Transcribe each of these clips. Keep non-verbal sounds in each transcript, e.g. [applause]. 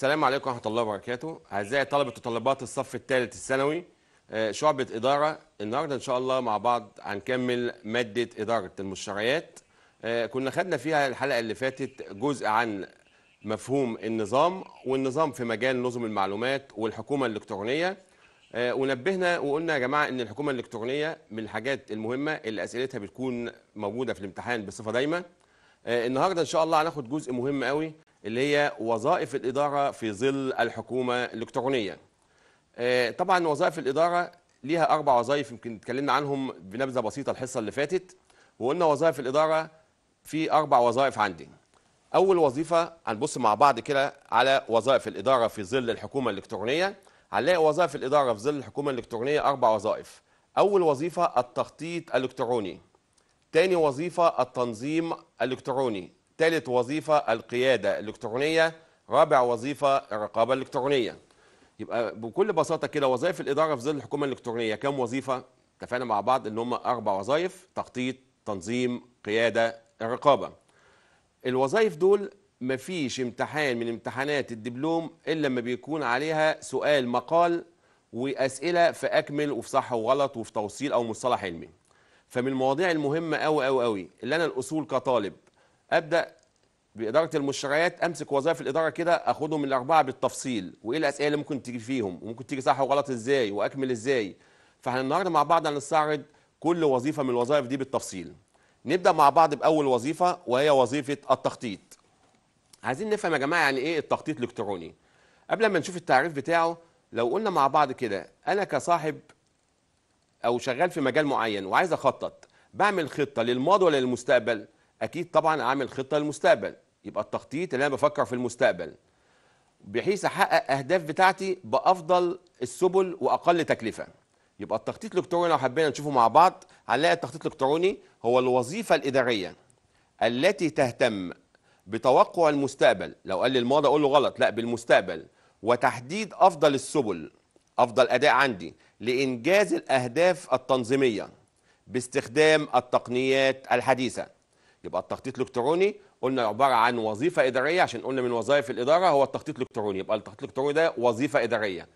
السلام عليكم ورحمه الله وبركاته اعزائي طلبه وطالبات الصف الثالث الثانوي آه، شعبه اداره النهارده ان شاء الله مع بعض هنكمل ماده اداره المشتريات آه، كنا خدنا فيها الحلقه اللي فاتت جزء عن مفهوم النظام والنظام في مجال نظم المعلومات والحكومه الالكترونيه آه، ونبهنا وقلنا يا جماعه ان الحكومه الالكترونيه من الحاجات المهمه اللي اسئلتها بتكون موجوده في الامتحان بصفه دايمه النهارده ان شاء الله هناخد جزء مهم قوي اللي هي وظائف الإدارة في ظل الحكومة الإلكترونية آه، طبعا وظائف الإدارة ليها أربع وظائف يمكن اتكلمنا عنهم بنبذة بسيطة الحصة اللي فاتت وقلنا وظائف الإدارة في أربع وظائف عندي أول وظيفة هنبص مع بعض كده على وظائف الإدارة في ظل الحكومة الإلكترونية هنلاقي وظائف الإدارة في ظل الحكومة الإلكترونية أربع وظائف أول وظيفة التخطيط الإلكتروني تاني وظيفة التنظيم الإلكتروني ثالث وظيفة القيادة الإلكترونية رابع وظيفة الرقابة الإلكترونية يبقى بكل بساطة كده وظائف الإدارة في ظل الحكومة الإلكترونية كم وظيفة؟ اتفقنا مع بعض إن هم أربع وظائف تخطيط تنظيم قيادة الرقابة الوظائف دول مفيش امتحان من امتحانات الدبلوم إلا لما بيكون عليها سؤال مقال وأسئلة في أكمل وفي صح وغلط وفي توصيل أو مصطلح علمي فمن المواضيع المهمة أوي أوي أوي اللي أنا الأصول كطالب ابدا باداره المشتريات امسك وظائف الاداره كده اخدهم الاربعه بالتفصيل وايه الاسئله اللي ممكن تيجي فيهم وممكن تيجي صح وغلط ازاي واكمل ازاي فاحنا النهارده مع بعض هنستعرض كل وظيفه من الوظائف دي بالتفصيل نبدا مع بعض باول وظيفه وهي وظيفه التخطيط عايزين نفهم يا جماعه يعني ايه التخطيط الالكتروني قبل ما نشوف التعريف بتاعه لو قلنا مع بعض كده انا كصاحب او شغال في مجال معين وعايز اخطط بعمل خطه للماضي ولا للمستقبل اكيد طبعا اعمل خطه للمستقبل يبقى التخطيط اللي انا بفكر في المستقبل بحيث احقق اهداف بتاعتي بافضل السبل واقل تكلفه يبقى التخطيط الالكتروني لو حبينا نشوفه مع بعض هنلاقي التخطيط الالكتروني هو الوظيفه الاداريه التي تهتم بتوقع المستقبل لو قال لي الماضي اقول له غلط لا بالمستقبل وتحديد افضل السبل افضل اداء عندي لانجاز الاهداف التنظيميه باستخدام التقنيات الحديثه يبقى التخطيط الالكتروني قلنا عباره عن وظيفه اداريه عشان قلنا من وظائف الاداره هو التخطيط الالكتروني يبقى التخطيط الالكتروني ده وظيفه اداريه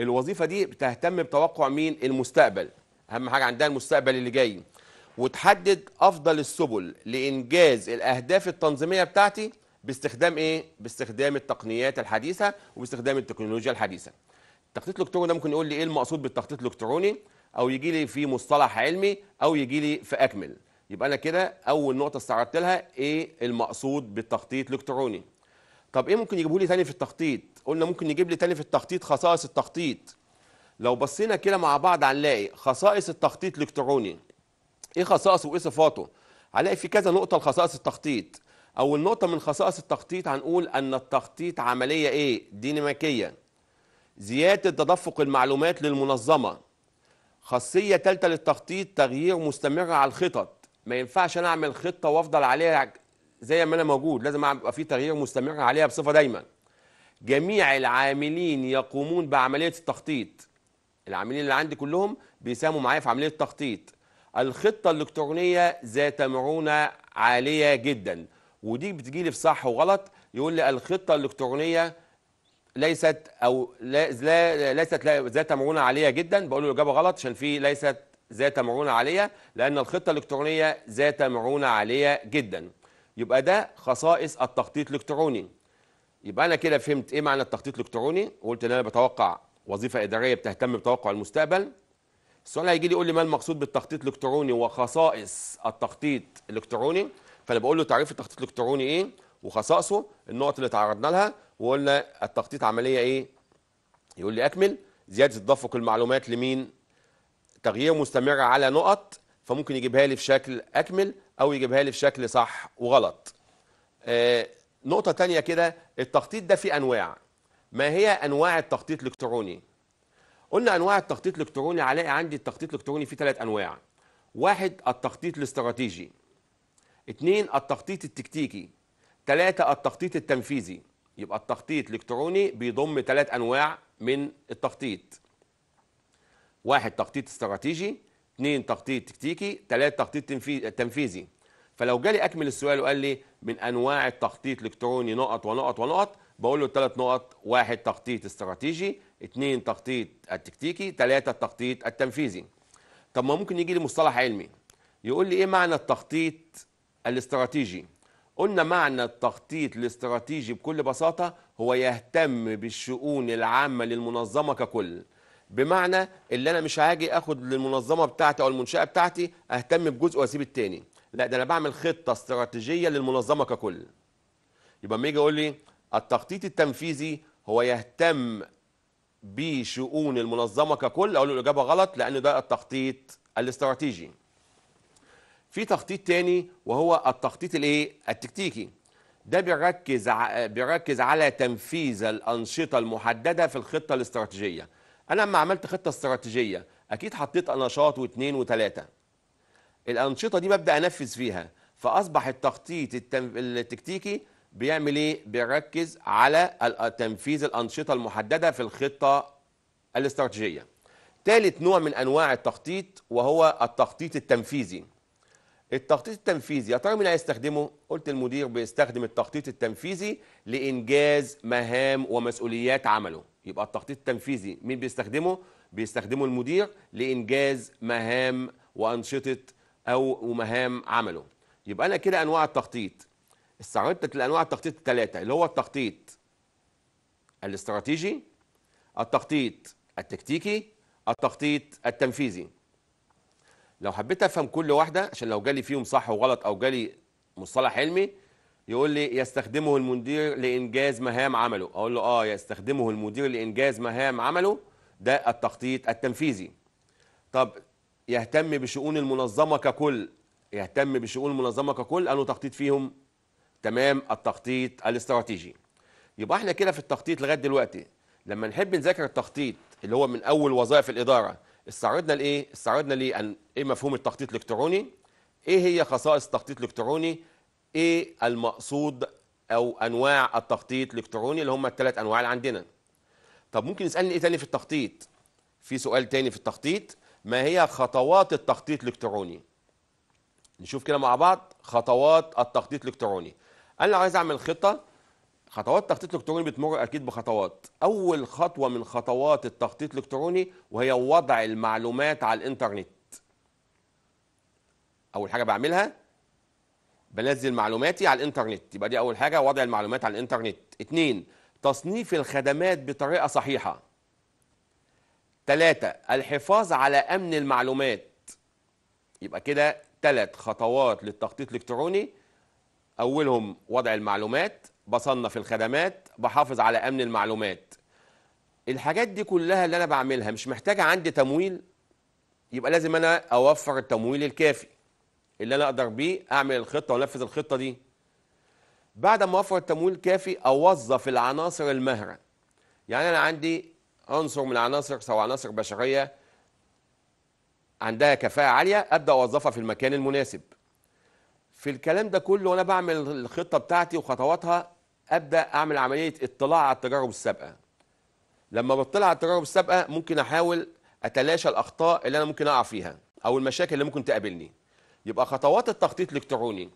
الوظيفه دي بتهتم بتوقع مين المستقبل اهم حاجه عندها المستقبل اللي جاي وتحدد افضل السبل لانجاز الاهداف التنظيميه بتاعتي باستخدام ايه باستخدام التقنيات الحديثه وباستخدام التكنولوجيا الحديثه التخطيط الالكتروني ده ممكن يقول لي ايه المقصود بالتخطيط الالكتروني او يجي لي في مصطلح علمي او يجي لي في اكمل يبقى انا كده اول نقطه استعرضت لها ايه المقصود بالتخطيط الالكتروني طب ايه ممكن يجيبه لي تاني في التخطيط قلنا ممكن يجيب لي تاني في التخطيط خصائص التخطيط لو بصينا كده مع بعض هنلاقي خصائص التخطيط الالكتروني ايه خصائصه وايه صفاته هلاقي في كذا نقطه لخصائص التخطيط اول نقطه من خصائص التخطيط هنقول ان التخطيط عمليه ايه ديناميكيه زياده تدفق المعلومات للمنظمه خاصيه ثالثه للتخطيط تغيير مستمر على الخطط ما ينفعش انا اعمل خطه وافضل عليها زي ما انا موجود لازم ابقى في تغيير مستمر عليها بصفه دايما جميع العاملين يقومون بعمليه التخطيط العاملين اللي عندي كلهم بيساهموا معايا في عمليه التخطيط الخطه الالكترونيه ذات مرونه عاليه جدا ودي بتجي لي في صح وغلط يقول لي الخطه الالكترونيه ليست او لا, لا ليست ذات مرونه عاليه جدا بقول له الاجابه غلط عشان في ليست ذات مرونة عالية لأن الخطة الإلكترونية ذات مرونة عالية جدا يبقى ده خصائص التخطيط الإلكتروني يبقى أنا كده فهمت إيه معنى التخطيط الإلكتروني وقلت إن أنا بتوقع وظيفة إدارية بتهتم بتوقع المستقبل السؤال هيجي لي يقول لي ما المقصود بالتخطيط الإلكتروني وخصائص التخطيط الإلكتروني فأنا بقول له تعريف التخطيط الإلكتروني إيه وخصائصه النقط اللي تعرضنا لها وقلنا التخطيط عملية إيه يقول لي أكمل زيادة تدفق المعلومات لمين تغيير مستمر على نقط فممكن يجيبها لي في شكل اكمل او يجيبها لي في شكل صح وغلط آه، نقطة تانية كده التخطيط ده فيه أنواع ما هي أنواع التخطيط الإلكتروني؟ قلنا أنواع التخطيط الإلكتروني هلاقي عندي التخطيط الإلكتروني فيه ثلاث أنواع واحد التخطيط الاستراتيجي اثنين التخطيط التكتيكي ثلاثة التخطيط التنفيذي يبقى التخطيط الإلكتروني بيضم ثلاث أنواع من التخطيط واحد تخطيط استراتيجي اثنين تخطيط تكتيكي ثلاثة تخطيط تنفيذي فلو جالي اكمل السؤال وقال لي من انواع التخطيط الالكتروني نقط ونقط ونقط بقول له الثلاث نقط واحد تخطيط استراتيجي اثنين تخطيط التكتيكي ثلاثة التخطيط التنفيذي طب ما ممكن يجي لي مصطلح علمي يقول لي ايه معنى التخطيط الاستراتيجي قلنا معنى التخطيط الاستراتيجي بكل بساطة هو يهتم بالشؤون العامة للمنظمة ككل بمعنى اللي انا مش هاجي اخد للمنظمه بتاعتي او المنشاه بتاعتي اهتم بجزء واسيب التاني لا ده انا بعمل خطه استراتيجيه للمنظمه ككل يبقى لما يجي يقول لي التخطيط التنفيذي هو يهتم بشؤون المنظمه ككل اقول له الاجابه غلط لان ده التخطيط الاستراتيجي في تخطيط تاني وهو التخطيط الايه التكتيكي ده بيركز ع... بيركز على تنفيذ الانشطه المحدده في الخطه الاستراتيجيه انا لما عملت خطه استراتيجيه اكيد حطيت نشاط واثنين وثلاثه الانشطه دي ببدا انفذ فيها فاصبح التخطيط التكتيكي بيعمل ايه بيركز على تنفيذ الانشطه المحدده في الخطه الاستراتيجيه ثالث نوع من انواع التخطيط وهو التخطيط التنفيذي التخطيط التنفيذي يا ترى مين هيستخدمه؟ قلت المدير بيستخدم التخطيط التنفيذي لانجاز مهام ومسؤوليات عمله. يبقى التخطيط التنفيذي مين بيستخدمه بيستخدمه المدير لانجاز مهام وانشطه او مهام عمله يبقى انا كده انواع التخطيط استعرضت لانواع التخطيط الثلاثه اللي هو التخطيط الاستراتيجي التخطيط التكتيكي التخطيط التنفيذي لو حبيت افهم كل واحده عشان لو جالي فيهم صح وغلط او جالي مصطلح علمي يقول لي يستخدمه المدير لانجاز مهام عمله اقول له اه يستخدمه المدير لانجاز مهام عمله ده التخطيط التنفيذي طب يهتم بشؤون المنظمه ككل يهتم بشؤون المنظمه ككل انه تخطيط فيهم تمام التخطيط الاستراتيجي يبقى احنا كده في التخطيط لغايه دلوقتي لما نحب نذاكر التخطيط اللي هو من اول وظائف الاداره استعرضنا لايه استعرضنا ليه ايه مفهوم التخطيط الالكتروني ايه هي خصائص التخطيط الالكتروني ايه المقصود او انواع التخطيط الالكتروني اللي هم الثلاث انواع اللي عندنا طب ممكن يسالني ايه تاني في التخطيط في سؤال تاني في التخطيط ما هي خطوات التخطيط الالكتروني نشوف كده مع بعض خطوات التخطيط الالكتروني انا لو عايز اعمل خطه خطوات التخطيط الالكتروني بتمر اكيد بخطوات اول خطوه من خطوات التخطيط الالكتروني وهي وضع المعلومات على الانترنت اول حاجه بعملها بنزل معلوماتي على الانترنت يبقى دي اول حاجه وضع المعلومات على الانترنت اتنين تصنيف الخدمات بطريقه صحيحه تلاتة الحفاظ على امن المعلومات يبقى كده ثلاث خطوات للتخطيط الالكتروني اولهم وضع المعلومات بصنف الخدمات بحافظ على امن المعلومات الحاجات دي كلها اللي انا بعملها مش محتاجه عندي تمويل يبقى لازم انا اوفر التمويل الكافي اللي انا اقدر بيه اعمل الخطه وانفذ الخطه دي بعد ما اوفر التمويل الكافي اوظف العناصر المهره يعني انا عندي عنصر من العناصر سواء عناصر بشريه عندها كفاءه عاليه ابدا اوظفها في المكان المناسب في الكلام ده كله وانا بعمل الخطه بتاعتي وخطواتها ابدا اعمل عمليه اطلاع على التجارب السابقه لما بطلع على التجارب السابقه ممكن احاول اتلاشى الاخطاء اللي انا ممكن اقع فيها او المشاكل اللي ممكن تقابلني يبقى خطوات التخطيط الالكتروني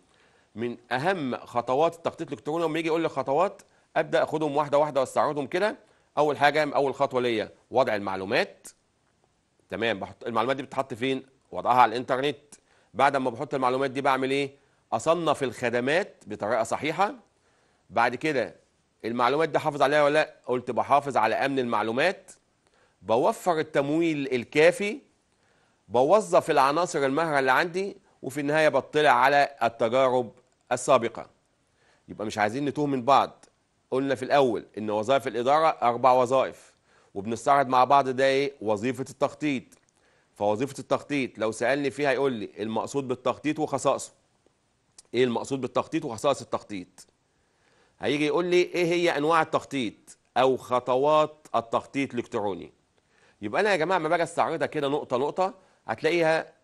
من اهم خطوات التخطيط الالكتروني لما يجي يقول لي خطوات ابدا اخدهم واحده واحده واستعرضهم كده اول حاجه اول خطوه ليا وضع المعلومات تمام بحط المعلومات دي بتتحط فين وضعها على الانترنت بعد ما بحط المعلومات دي بعمل ايه اصنف الخدمات بطريقه صحيحه بعد كده المعلومات دي حافظ عليها ولا لا قلت بحافظ على امن المعلومات بوفر التمويل الكافي بوظف العناصر المهره اللي عندي وفي النهايه بطلع على التجارب السابقه يبقى مش عايزين نتوه من بعض قلنا في الاول ان وظائف الاداره اربع وظائف وبنستعرض مع بعض ده ايه وظيفه التخطيط فوظيفه التخطيط لو سالني فيها يقول لي المقصود بالتخطيط وخصائصه ايه المقصود بالتخطيط وخصائص التخطيط هيجي يقول لي ايه هي انواع التخطيط او خطوات التخطيط الالكتروني يبقى انا يا جماعه ما باجي استعرضها كده نقطه نقطه هتلاقيها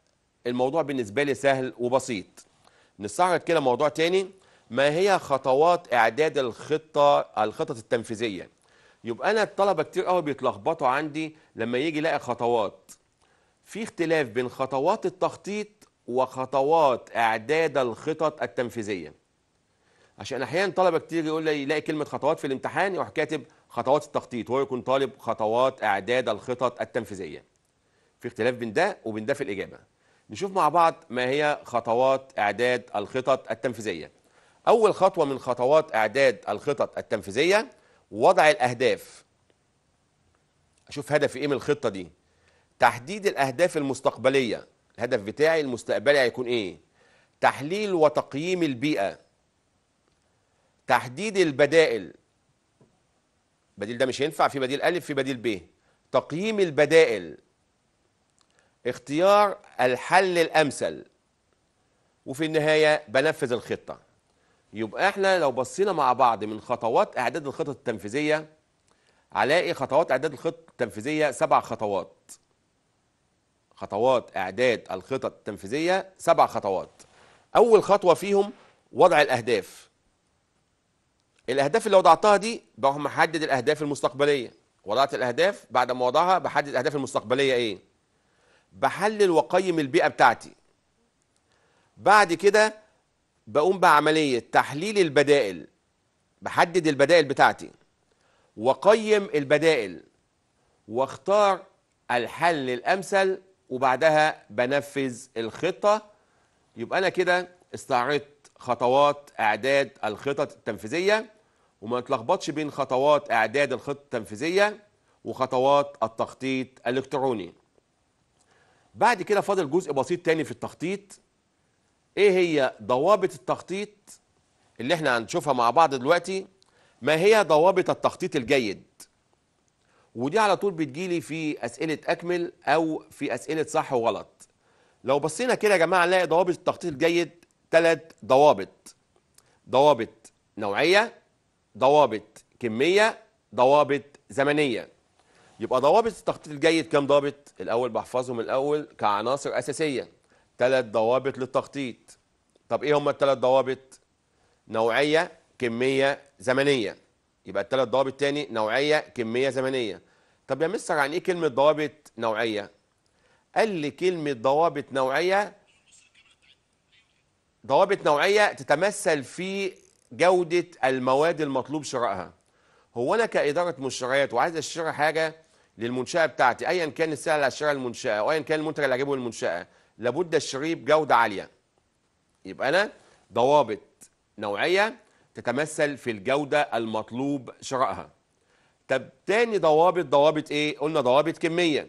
الموضوع بالنسبه لي سهل وبسيط نستعرض كده موضوع تاني ما هي خطوات اعداد الخطه الخطط التنفيذيه يبقى انا الطلبه كتير قوي بيتلخبطوا عندي لما يجي يلاقي خطوات في اختلاف بين خطوات التخطيط وخطوات اعداد الخطط التنفيذيه عشان احيانا طلبه كتير يقول لي يلاقي كلمه خطوات في الامتحان يروح كاتب خطوات التخطيط وهو يكون طالب خطوات اعداد الخطط التنفيذيه في اختلاف بين ده وبين ده في الاجابه نشوف مع بعض ما هي خطوات إعداد الخطط التنفيذية أول خطوة من خطوات إعداد الخطط التنفيذية وضع الأهداف أشوف هدفي إيه من الخطة دي تحديد الأهداف المستقبلية الهدف بتاعي المستقبلي هيكون إيه تحليل وتقييم البيئة تحديد البدائل بديل ده مش ينفع في بديل ألف في بديل ب تقييم البدائل اختيار الحل الامثل وفي النهايه بنفذ الخطه يبقى احنا لو بصينا مع بعض من خطوات اعداد الخطط التنفيذيه هنلاقي خطوات اعداد الخطط التنفيذيه سبع خطوات خطوات اعداد الخطط التنفيذيه سبع خطوات اول خطوه فيهم وضع الاهداف الاهداف اللي وضعتها دي بقى محدد الاهداف المستقبليه وضعت الاهداف بعد ما وضعها بحدد الاهداف المستقبليه ايه بحلل واقيم البيئه بتاعتي بعد كده بقوم بعمليه تحليل البدائل بحدد البدائل بتاعتي واقيم البدائل واختار الحل الامثل وبعدها بنفذ الخطه يبقى انا كده استعرضت خطوات اعداد الخطط التنفيذيه وما تلخبطش بين خطوات اعداد الخطه التنفيذيه وخطوات التخطيط الالكتروني بعد كده فاضل جزء بسيط تاني في التخطيط ايه هي ضوابط التخطيط اللي احنا هنشوفها مع بعض دلوقتي ما هي ضوابط التخطيط الجيد ودي على طول بتجيلي في اسئله اكمل او في اسئله صح وغلط لو بصينا كده يا جماعه نلاقي ضوابط التخطيط الجيد ثلاث ضوابط ضوابط نوعيه ضوابط كميه ضوابط زمنيه يبقى ضوابط التخطيط الجيد كام ضابط الاول بحفظهم الاول كعناصر اساسيه ثلاث ضوابط للتخطيط طب ايه هم الثلاث ضوابط نوعيه كميه زمنيه يبقى الثلاث ضوابط تاني نوعيه كميه زمنيه طب يا مستر عن يعني ايه كلمه ضوابط نوعيه قال لي كلمه ضوابط نوعيه ضوابط نوعيه تتمثل في جوده المواد المطلوب شرائها هو انا كاداره مشتريات وعايز اشتري حاجه للمنشاه بتاعتي ايا كان السعر اللي هشتريها المنشاه او ايا كان المنتج اللي هجيبه للمنشاه لابد اشتريه بجوده عاليه يبقى انا ضوابط نوعيه تتمثل في الجوده المطلوب شرائها طب تاني ضوابط ضوابط ايه قلنا ضوابط كميه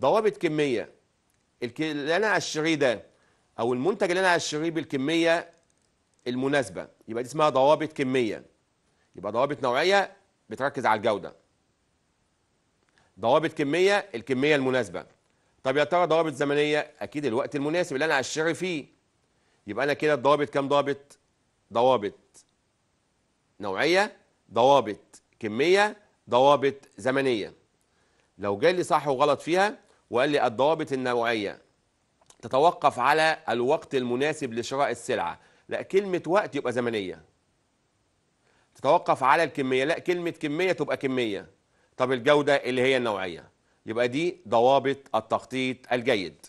ضوابط كميه اللي انا هشتريه ده او المنتج اللي انا هشتريه بالكميه المناسبه يبقى دي اسمها ضوابط كميه يبقى ضوابط نوعيه بتركز على الجوده ضوابط كميه الكميه المناسبه طب يا ترى ضوابط زمنيه اكيد الوقت المناسب اللي انا هشتغل فيه يبقى انا كده الضوابط كام ضابط ضوابط نوعيه ضوابط كميه ضوابط زمنيه لو جالي صح وغلط فيها وقال لي الضوابط النوعيه تتوقف على الوقت المناسب لشراء السلعه لا كلمه وقت يبقى زمنيه تتوقف على الكميه لا كلمه كميه تبقى كميه طب الجودة اللي هي النوعية يبقى دي ضوابط التخطيط الجيد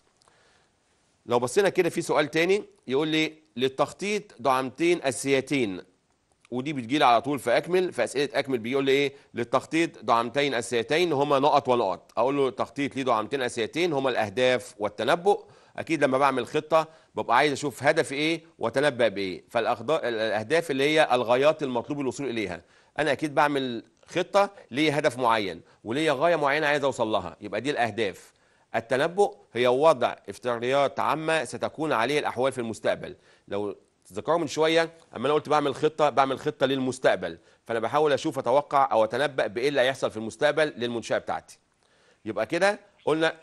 لو بصينا كده في سؤال تاني يقول لي للتخطيط دعامتين أساسيتين ودي بتجي لي على طول في اكمل في اسئله اكمل بيقول لي ايه للتخطيط دعامتين اساسيتين هما نقط ونقط اقول له التخطيط ليه دعامتين اساسيتين هما الاهداف والتنبؤ اكيد لما بعمل خطه ببقى عايز اشوف هدفي ايه وتنبأ بايه فالاهداف اللي هي الغايات المطلوب الوصول اليها انا اكيد بعمل خطه ليه هدف معين وليه غايه معينه عايز اوصل لها يبقى دي الاهداف التنبؤ هي وضع افتراضيات عامه ستكون عليه الاحوال في المستقبل لو تذكروا من شويه اما انا قلت بعمل خطه بعمل خطه للمستقبل فانا بحاول اشوف اتوقع او اتنبا بايه اللي هيحصل في المستقبل للمنشاه بتاعتي يبقى كده قلنا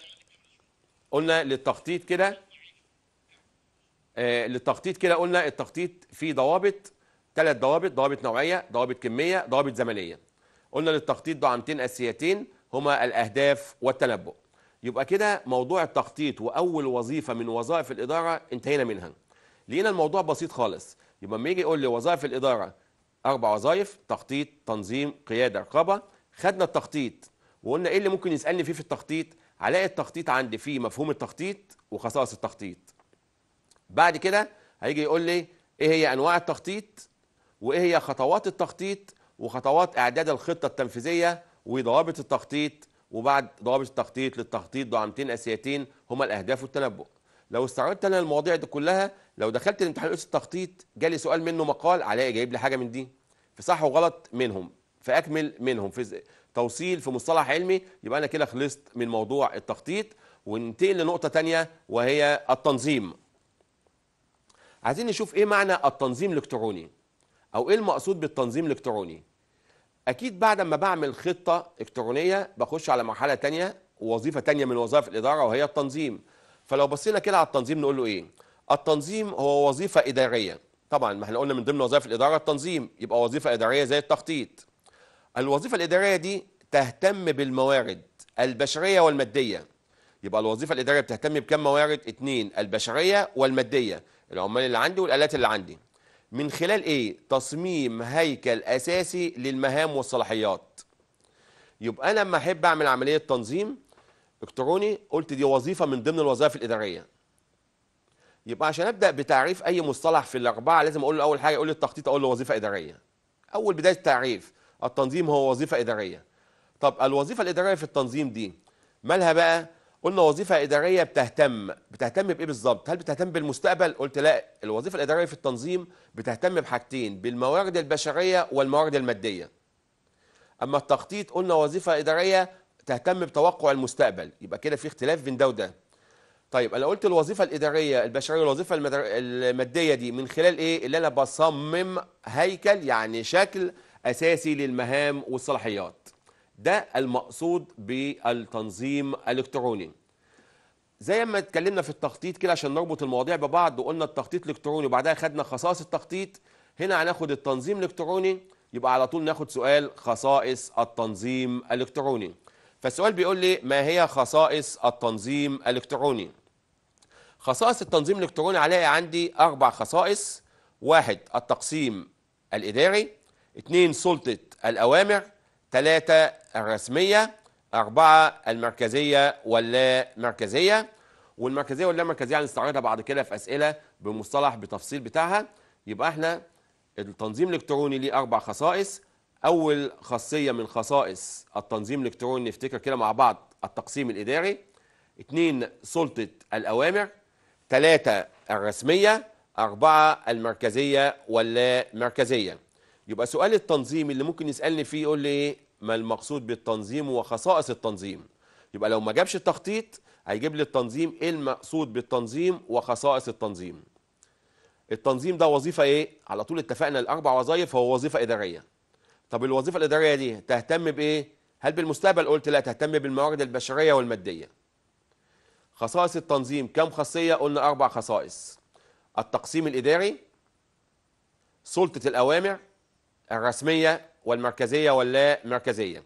قلنا للتخطيط كده آه للتخطيط كده قلنا التخطيط فيه ضوابط ثلاث ضوابط ضوابط نوعيه ضوابط كميه ضوابط زمنيه قلنا للتخطيط دعامتين اساسيتين هما الاهداف والتنبؤ يبقى كده موضوع التخطيط واول وظيفه من وظائف الاداره انتهينا منها لقينا الموضوع بسيط خالص يبقى لما يجي يقول لي وظائف الاداره اربع وظائف تخطيط تنظيم قياده رقابه خدنا التخطيط وقلنا ايه اللي ممكن يسالني فيه في التخطيط هلاقي التخطيط عندي فيه مفهوم التخطيط وخصائص التخطيط بعد كده هيجي يقول لي ايه هي انواع التخطيط وايه هي خطوات التخطيط وخطوات اعداد الخطه التنفيذيه وضوابط التخطيط وبعد ضوابط التخطيط للتخطيط دعامتين اساسيتين هما الاهداف والتنبؤ لو استعرضت انا المواضيع دي كلها لو دخلت الامتحان القدس التخطيط جالي سؤال منه مقال علي جايب لي حاجه من دي في صح وغلط منهم فاكمل منهم في توصيل في مصطلح علمي يبقى انا كده خلصت من موضوع التخطيط وننتقل لنقطه تانية وهي التنظيم عايزين نشوف ايه معنى التنظيم الالكتروني او ايه المقصود بالتنظيم الالكتروني اكيد بعد ما بعمل خطه الكترونيه بخش على مرحله تانية ووظيفه تانية من وظائف الاداره وهي التنظيم فلو بصينا كده على التنظيم نقول له ايه التنظيم هو وظيفه اداريه طبعا ما احنا قلنا من ضمن وظائف الاداره التنظيم يبقى وظيفه اداريه زي التخطيط الوظيفه الاداريه دي تهتم بالموارد البشريه والماديه يبقى الوظيفه الاداريه بتهتم بكم موارد اتنين البشريه والماديه العمال اللي عندي والالات اللي عندي من خلال ايه تصميم هيكل اساسي للمهام والصلاحيات يبقى انا لما احب اعمل عمليه تنظيم الكتروني قلت دي وظيفه من ضمن الوظائف الاداريه يبقى عشان ابدا بتعريف اي مصطلح في الاربعه لازم اقول له اول حاجه اقول له التخطيط اقول له وظيفه اداريه اول بدايه التعريف التنظيم هو وظيفه اداريه طب الوظيفه الاداريه في التنظيم دي مالها بقى قلنا وظيفه اداريه بتهتم بتهتم بايه بالظبط هل بتهتم بالمستقبل قلت لا الوظيفه الاداريه في التنظيم بتهتم بحاجتين بالموارد البشريه والموارد الماديه اما التخطيط قلنا وظيفه اداريه تهتم بتوقع المستقبل يبقى كده في اختلاف بين ده وده طيب انا قلت الوظيفه الاداريه البشريه والوظيفه المدر... الماديه دي من خلال ايه اللي انا بصمم هيكل يعني شكل اساسي للمهام والصلاحيات ده المقصود بالتنظيم الالكتروني زي ما اتكلمنا في التخطيط كده عشان نربط المواضيع ببعض وقلنا التخطيط الالكتروني وبعدها خدنا خصائص التخطيط هنا هناخد التنظيم الالكتروني يبقى على طول ناخد سؤال خصائص التنظيم الالكتروني فالسؤال بيقول لي ما هي خصائص التنظيم الالكتروني خصائص التنظيم الالكتروني عليا عندي اربع خصائص واحد التقسيم الاداري اثنين سلطه الاوامر ثلاثة الرسمية أربعة المركزية واللا مركزية والمركزية واللا مركزية هنستعرضها يعني بعد كده في أسئلة بمصطلح بتفصيل بتاعها يبقى احنا التنظيم الإلكتروني ليه أربع خصائص أول خاصية من خصائص التنظيم الإلكتروني نفتكر كده مع بعض التقسيم الإداري اتنين سلطة الأوامر ثلاثة الرسمية أربعة المركزية واللا مركزية يبقى سؤال التنظيم اللي ممكن يسألني فيه يقول لي إيه؟ ما المقصود بالتنظيم وخصائص التنظيم يبقى لو ما جابش التخطيط هيجيب لي التنظيم ايه المقصود بالتنظيم وخصائص التنظيم التنظيم ده وظيفة ايه على طول اتفقنا الاربع وظائف هو وظيفة ادارية طب الوظيفة الادارية دي تهتم بايه هل بالمستقبل قلت لا تهتم بالموارد البشرية والمادية خصائص التنظيم كم خاصية قلنا اربع خصائص التقسيم الاداري سلطة الاوامر الرسمية والمركزيه واللا مركزيه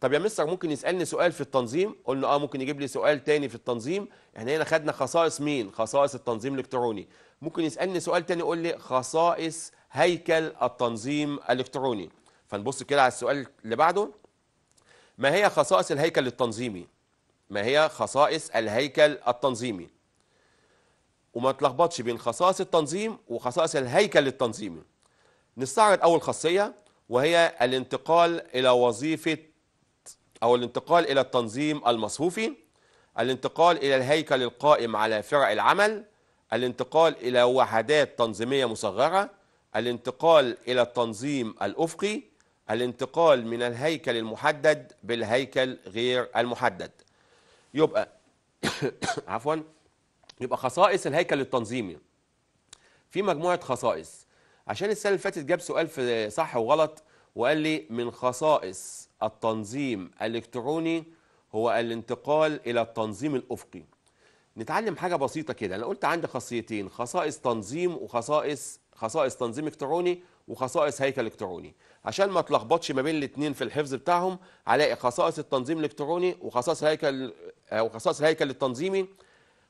طب يا مستر ممكن يسالني سؤال في التنظيم قلنا اه ممكن يجيب لي سؤال تاني في التنظيم احنا يعني هنا خدنا خصائص مين خصائص التنظيم الالكتروني ممكن يسالني سؤال تاني يقول لي خصائص هيكل التنظيم الالكتروني فنبص كده على السؤال اللي بعده ما هي خصائص الهيكل التنظيمي ما هي خصائص الهيكل التنظيمي وما تلخبطش بين خصائص التنظيم وخصائص الهيكل التنظيمي نستعرض اول خاصيه وهي الانتقال إلى وظيفة أو الانتقال إلى التنظيم المصفوفي الانتقال إلى الهيكل القائم على فرع العمل الانتقال إلى وحدات تنظيمية مصغرة الانتقال إلى التنظيم الأفقي الانتقال من الهيكل المحدد بالهيكل غير المحدد يبقى [coughs] عفوا يبقى خصائص الهيكل التنظيمي في مجموعة خصائص عشان السنه اللي فاتت جاب سؤال في صح وغلط وقال لي من خصائص التنظيم الالكتروني هو الانتقال الى التنظيم الافقي نتعلم حاجه بسيطه كده انا قلت عندي خاصيتين خصائص تنظيم وخصائص خصائص تنظيم الكتروني وخصائص هيكل الكتروني عشان ما اتلخبطش ما بين الاثنين في الحفظ بتاعهم هلاقي خصائص التنظيم الالكتروني وخصائص هيكل آه، وخصائص الهيكل التنظيمي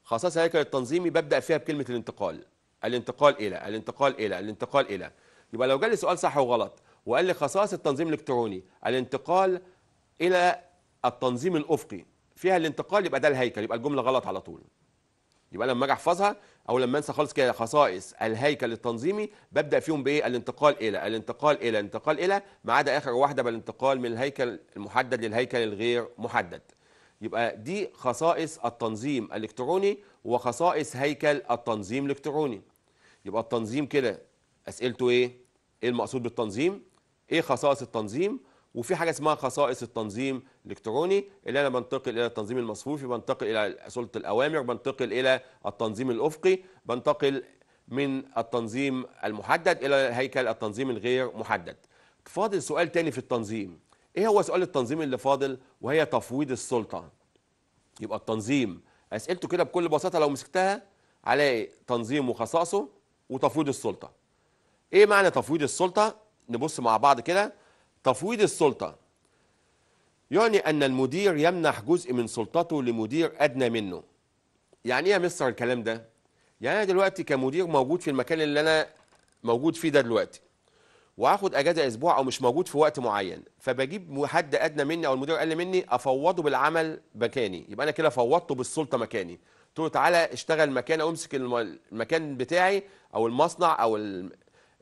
خصائص الهيكل التنظيمي ببدا فيها بكلمه الانتقال الانتقال الى الانتقال الى الانتقال الى يبقى لو جالي سؤال صح وغلط وقال لي خصائص التنظيم الالكتروني الانتقال الى التنظيم الافقي فيها الانتقال يبقى ده الهيكل يبقى الجمله غلط على طول يبقى لما اجي احفظها او لما انسى خالص كده خصائص الهيكل التنظيمي ببدا فيهم بايه الانتقال الى الانتقال الى الانتقال الى ما عدا اخر واحده بالانتقال من الهيكل المحدد للهيكل الغير محدد يبقى دي خصائص التنظيم الالكتروني وخصائص هيكل التنظيم الالكتروني يبقى التنظيم كده اسئلته ايه ايه المقصود بالتنظيم ايه خصائص التنظيم وفي حاجه اسمها خصائص التنظيم الالكتروني اللي انا بنتقل الى التنظيم المصفوفي بنتقل الى سلطه الاوامر بنتقل الى التنظيم الافقي بنتقل من التنظيم المحدد الى هيكل التنظيم الغير محدد فاضل سؤال تاني في التنظيم ايه هو سؤال التنظيم اللي فاضل وهي تفويض السلطه يبقى التنظيم اسئلته كده بكل بساطه لو مسكتها على تنظيم وخصائصه وتفويض السلطه ايه معنى تفويض السلطه نبص مع بعض كده تفويض السلطه يعني ان المدير يمنح جزء من سلطته لمدير ادنى منه يعني ايه يا مستر الكلام ده يعني انا دلوقتي كمدير موجود في المكان اللي انا موجود فيه ده دلوقتي واخد اجازه اسبوع او مش موجود في وقت معين فبجيب حد ادنى مني او المدير اقل مني افوضه بالعمل مكاني يبقى انا كده فوضته بالسلطه مكاني تقول تعالى اشتغل مكان او امسك المكان بتاعي او المصنع او ال...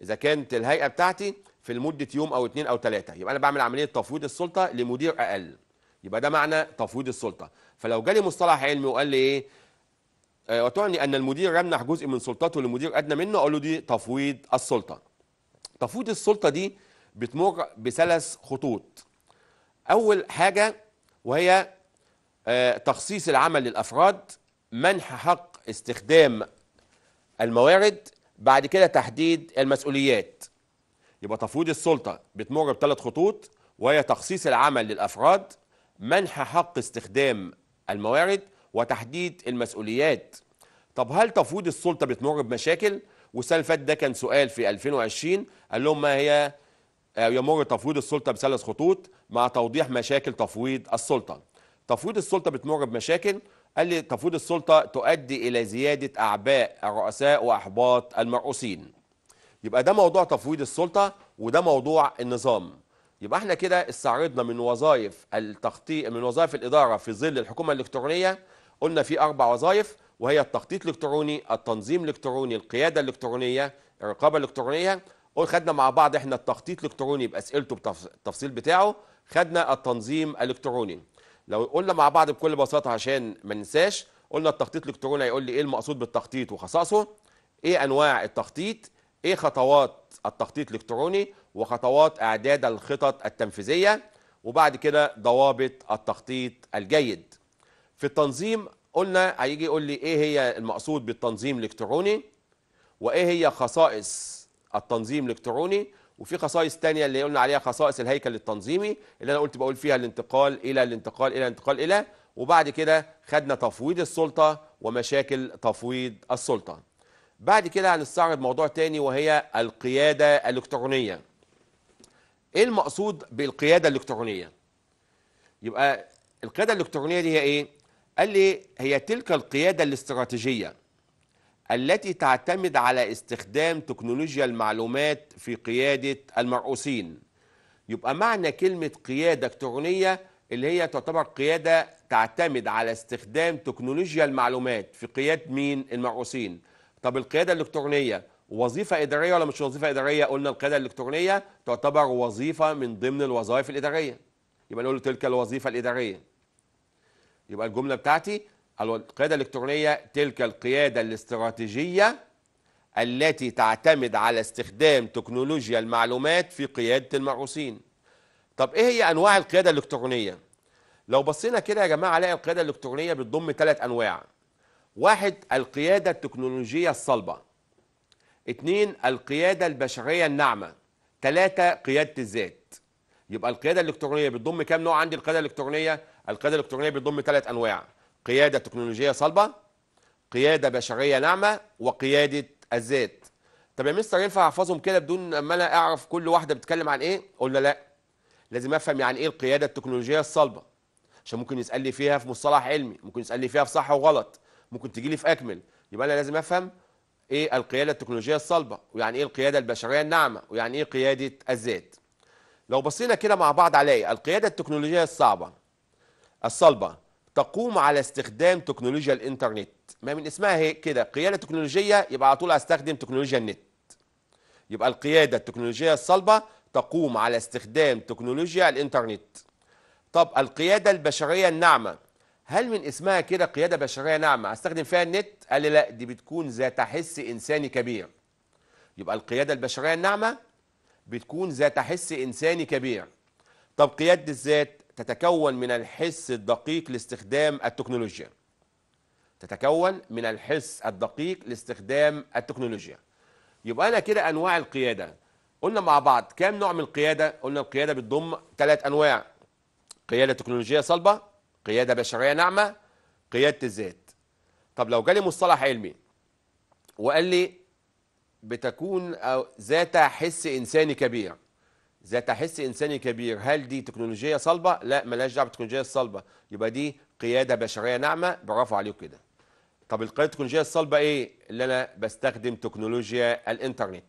اذا كانت الهيئه بتاعتي في لمده يوم او اثنين او ثلاثه يبقى انا بعمل عمليه تفويض السلطه لمدير اقل يبقى ده معنى تفويض السلطه فلو جالي مصطلح علمي وقال لي ايه آه، وتعني ان المدير يمنح جزء من سلطته لمدير ادنى منه اقول له دي تفويض السلطه تفويض السلطه دي بتمر بثلاث خطوط اول حاجه وهي آه، تخصيص العمل للافراد منح حق استخدام الموارد بعد كده تحديد المسؤوليات يبقى تفويض السلطة بتمر بثلاث خطوط وهي تخصيص العمل للأفراد منح حق استخدام الموارد وتحديد المسؤوليات طب هل تفويض السلطة بتمر بمشاكل؟ وسال فات ده كان سؤال في 2020 قال لهم ما هي آه، يمر تفويض السلطة بثلاث خطوط مع توضيح مشاكل تفويض السلطة تفويض السلطة بتمر بمشاكل قال لي تفويض السلطة تؤدي إلى زيادة أعباء الرؤساء وأحباط المرؤوسين يبقى ده موضوع تفويض السلطة وده موضوع النظام يبقى احنا كده استعرضنا من وظائف التخطيط من وظائف الإدارة في ظل الحكومة الإلكترونية قلنا في أربع وظائف وهي التخطيط الإلكتروني التنظيم الإلكتروني القيادة الإلكترونية الرقابة الإلكترونية خدنا مع بعض احنا التخطيط الإلكتروني بأسئلته بتفصيل بتاعه خدنا التنظيم الإلكتروني لو قلنا مع بعض بكل بساطه عشان ما ننساش قلنا التخطيط الالكتروني هيقول لي ايه المقصود بالتخطيط وخصائصه ايه انواع التخطيط ايه خطوات التخطيط الالكتروني وخطوات اعداد الخطط التنفيذيه وبعد كده ضوابط التخطيط الجيد في التنظيم قلنا هيجي يقول لي ايه هي المقصود بالتنظيم الالكتروني وايه هي خصائص التنظيم الالكتروني وفي خصائص ثانيه اللي قلنا عليها خصائص الهيكل التنظيمي اللي انا قلت بقول فيها الانتقال الى الانتقال الى الانتقال الى وبعد كده خدنا تفويض السلطه ومشاكل تفويض السلطه بعد كده هنستعرض موضوع ثاني وهي القياده الالكترونيه ايه المقصود بالقياده الالكترونيه يبقى القياده الالكترونيه دي هي ايه قال لي هي تلك القياده الاستراتيجيه التي تعتمد على استخدام تكنولوجيا المعلومات في قيادة المرؤوسين يبقى معنى كلمة قيادة إلكترونية اللي هي تعتبر قيادة تعتمد على استخدام تكنولوجيا المعلومات في قيادة مين المرؤوسين طب القيادة الإلكترونية وظيفة إدارية ولا مش وظيفة إدارية قلنا القيادة الإلكترونية تعتبر وظيفة من ضمن الوظائف الإدارية يبقى نقول تلك الوظيفة الإدارية يبقى الجملة بتاعتي القيادة الإلكترونية تلك القيادة الاستراتيجية التي تعتمد على استخدام تكنولوجيا المعلومات في قيادة المرؤوسين طب إيه هي أنواع القيادة الإلكترونية؟ لو بصينا كده يا جماعة هنلاقي القيادة الإلكترونية بتضم ثلاث أنواع واحد القيادة التكنولوجية الصلبة اثنين القيادة البشرية الناعمة ثلاثة قيادة الذات يبقى القيادة الإلكترونية بتضم كام نوع عندي القيادة الإلكترونية؟ القيادة الإلكترونية بتضم ثلاث أنواع قيادة تكنولوجية صلبة قيادة بشرية ناعمة وقيادة الذات طب يا مستر ينفع احفظهم كده بدون ما انا اعرف كل واحدة بتتكلم عن ايه قلنا لا لازم افهم يعني ايه القيادة التكنولوجية الصلبة عشان ممكن يسأل لي فيها في مصطلح علمي ممكن يسأل لي فيها في صح وغلط ممكن تجي لي في اكمل يبقى انا لازم افهم ايه القياده التكنولوجيه الصلبه ويعني ايه القياده البشريه الناعمه ويعني ايه قياده الذات لو بصينا كده مع بعض عليا القياده التكنولوجيه الصعبه الصلبه تقوم على استخدام تكنولوجيا الانترنت ما من اسمها هي كده قياده تكنولوجيه يبقى على طول هستخدم تكنولوجيا النت يبقى القياده التكنولوجيه الصلبه تقوم على استخدام تكنولوجيا الانترنت طب القياده البشريه الناعمه هل من اسمها كده قياده بشريه ناعمه استخدم فيها النت قال لي لا دي بتكون ذات حس انساني كبير يبقى القياده البشريه الناعمه بتكون ذات حس انساني كبير طب قياده الذات تتكون من الحس الدقيق لاستخدام التكنولوجيا تتكون من الحس الدقيق لاستخدام التكنولوجيا يبقى انا كده انواع القياده قلنا مع بعض كام نوع من القياده قلنا القياده بتضم ثلاث انواع قياده تكنولوجيه صلبه قياده بشريه ناعمه قياده الذات طب لو جالي مصطلح علمي وقال لي بتكون ذات حس انساني كبير ذات حس انساني كبير هل دي تكنولوجيا صلبه لا ملهاش دعوه بالتكنولوجيا الصلبه يبقى دي قياده بشريه ناعمه برافو عليكم كده طب القياده التكنولوجيه الصلبه ايه اللي انا بستخدم تكنولوجيا الانترنت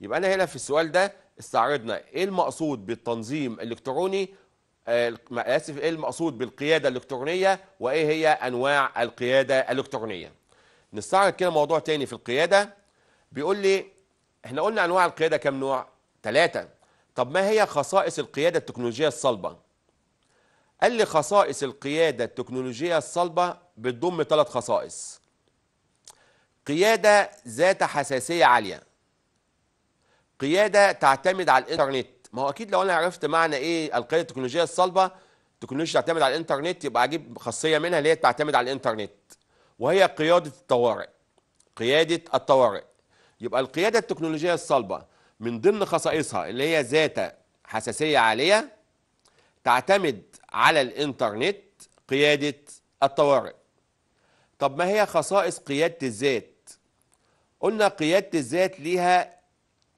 يبقى انا هنا في السؤال ده استعرضنا ايه المقصود بالتنظيم الالكتروني آه اسف ايه المقصود بالقياده الالكترونيه وايه هي انواع القياده الالكترونيه نستعرض كده موضوع تاني في القياده بيقول لي احنا قلنا انواع القياده كام نوع ثلاثه طب ما هي خصائص القيادة التكنولوجية الصلبة؟ قال لي خصائص القيادة التكنولوجية الصلبة بتضم ثلاث خصائص قيادة ذات حساسية عالية قيادة تعتمد على الإنترنت ما هو أكيد لو أنا عرفت معنى إيه القيادة التكنولوجية الصلبة التكنولوجيا تعتمد على الإنترنت يبقى أجيب خاصية منها اللي هي تعتمد على الإنترنت وهي قيادة الطوارئ قيادة الطوارئ يبقى القيادة التكنولوجية الصلبة من ضمن خصائصها اللي هي ذات حساسية عالية تعتمد على الإنترنت قيادة الطوارئ طب ما هي خصائص قيادة الذات قلنا قيادة الذات ليها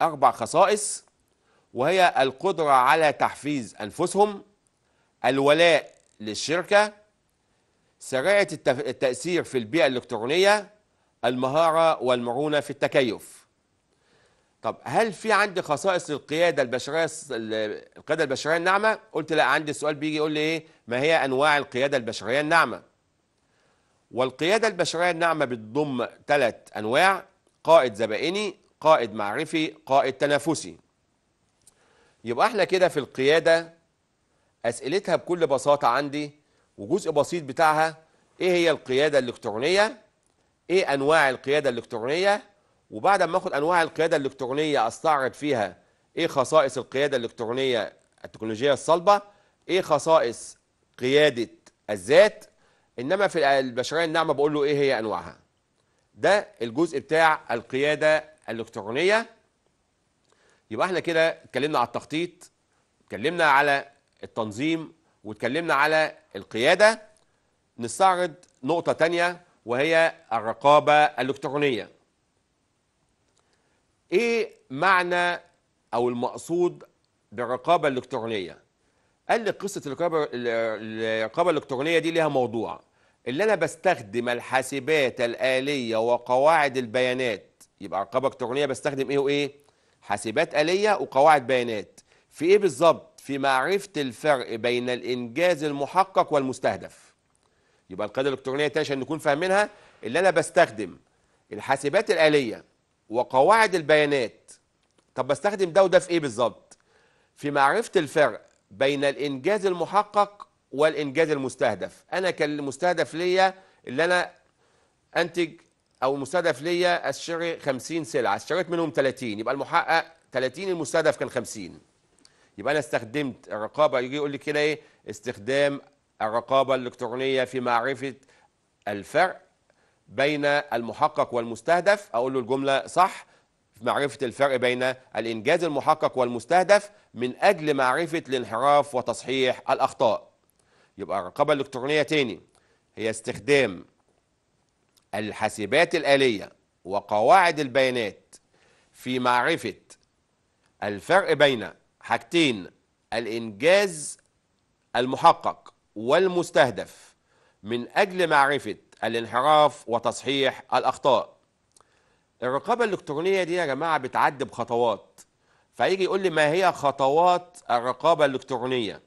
أربع خصائص وهي القدرة على تحفيز أنفسهم الولاء للشركة سريعة التأثير في البيئة الإلكترونية المهارة والمرونة في التكيف طب هل في عندي خصائص القياده البشريه القياده البشريه الناعمه قلت لا عندي سؤال بيجي يقول لي ايه ما هي انواع القياده البشريه الناعمه والقياده البشريه الناعمه بتضم ثلاث انواع قائد زبائني قائد معرفي قائد تنافسي يبقى احنا كده في القياده اسئلتها بكل بساطه عندي وجزء بسيط بتاعها ايه هي القياده الالكترونيه ايه انواع القياده الالكترونيه وبعد ما اخد انواع القياده الالكترونيه استعرض فيها ايه خصائص القياده الالكترونيه التكنولوجيه الصلبه ايه خصائص قياده الذات انما في البشريه الناعمه بقول له ايه هي انواعها ده الجزء بتاع القياده الالكترونيه يبقى احنا كده اتكلمنا على التخطيط اتكلمنا على التنظيم واتكلمنا على القياده نستعرض نقطه تانية وهي الرقابه الالكترونيه ايه معنى او المقصود بالرقابه الالكترونيه قال لي قصه الرقابه الرقابه الالكترونيه دي ليها موضوع اللي انا بستخدم الحاسبات الاليه وقواعد البيانات يبقى رقابه الكترونيه بستخدم ايه وايه حاسبات اليه وقواعد بيانات في ايه بالظبط في معرفه الفرق بين الانجاز المحقق والمستهدف يبقى القاعده الالكترونيه عشان نكون فاهمينها اللي انا بستخدم الحاسبات الاليه وقواعد البيانات طب بستخدم ده وده في ايه بالظبط في معرفه الفرق بين الانجاز المحقق والانجاز المستهدف انا كان المستهدف ليا اللي انا انتج او المستهدف ليا اشتري 50 سلعه اشتريت منهم 30 يبقى المحقق 30 المستهدف كان 50 يبقى انا استخدمت الرقابه يجي يقول لي كده ايه استخدام الرقابه الالكترونيه في معرفه الفرق بين المحقق والمستهدف اقول له الجمله صح معرفة الفرق بين الإنجاز المحقق والمستهدف من أجل معرفة الانحراف وتصحيح الأخطاء يبقى الرقابة الإلكترونية تاني هي استخدام الحاسبات الآلية وقواعد البيانات في معرفة الفرق بين حاجتين الإنجاز المحقق والمستهدف من أجل معرفة الانحراف وتصحيح الأخطاء الرقابة الإلكترونية دي يا جماعة بتعدي بخطوات فيجي يقول لي ما هي خطوات الرقابة الإلكترونية